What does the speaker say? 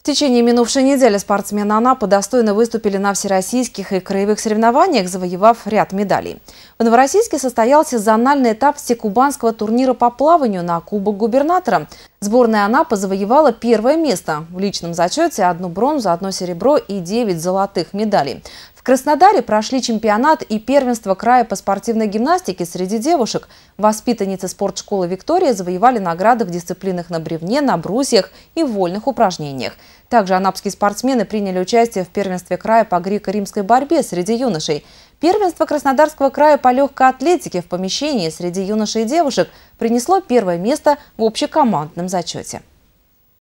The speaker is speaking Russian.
В течение минувшей недели спортсмены Анапы достойно выступили на всероссийских и краевых соревнованиях, завоевав ряд медалей. В Новороссийске состоялся зональный этап всекубанского турнира по плаванию на Кубок губернатора. Сборная Анапы завоевала первое место. В личном зачете одну бронзу, одно серебро и девять золотых медалей. Краснодаре прошли чемпионат и первенство края по спортивной гимнастике среди девушек. Воспитанницы спортшколы «Виктория» завоевали награды в дисциплинах на бревне, на брусьях и вольных упражнениях. Также анапские спортсмены приняли участие в первенстве края по греко-римской борьбе среди юношей. Первенство Краснодарского края по легкой атлетике в помещении среди юношей и девушек принесло первое место в общекомандном зачете.